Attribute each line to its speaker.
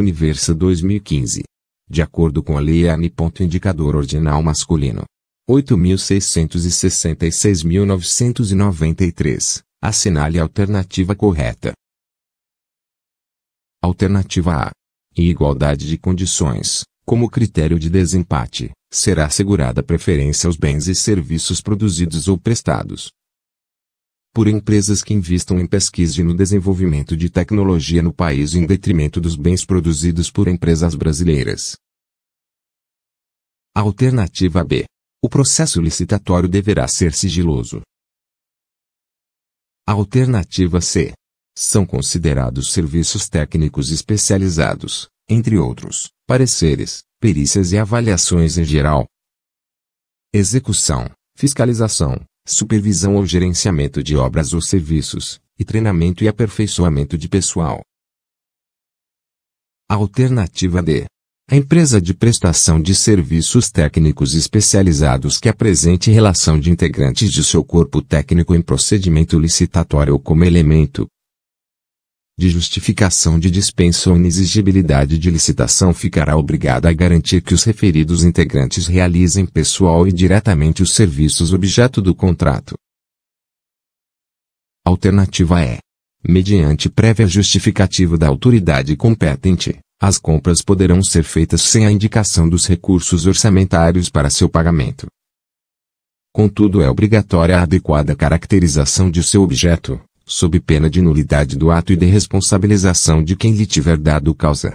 Speaker 1: Universa 2015. De acordo com a Lei ANI. Indicador Ordinal Masculino. 8.666.993. Assinale a alternativa correta. Alternativa A. Em igualdade de condições, como critério de desempate, será assegurada preferência aos bens e serviços produzidos ou prestados, por empresas que investam em pesquisa e no desenvolvimento de tecnologia no país em detrimento dos bens produzidos por empresas brasileiras. Alternativa B. O processo licitatório deverá ser sigiloso. Alternativa C. São considerados serviços técnicos especializados, entre outros, pareceres, perícias e avaliações em geral. Execução, fiscalização, supervisão ou gerenciamento de obras ou serviços, e treinamento e aperfeiçoamento de pessoal. Alternativa D. A empresa de prestação de serviços técnicos especializados que apresente relação de integrantes de seu corpo técnico em procedimento licitatório como elemento, de justificação de dispensa ou inexigibilidade de licitação ficará obrigada a garantir que os referidos integrantes realizem pessoal e diretamente os serviços objeto do contrato. Alternativa é: mediante prévia justificativa da autoridade competente, as compras poderão ser feitas sem a indicação dos recursos orçamentários para seu pagamento. Contudo, é obrigatória a adequada caracterização de seu objeto, sob pena de nulidade do ato e de responsabilização de quem lhe tiver dado causa.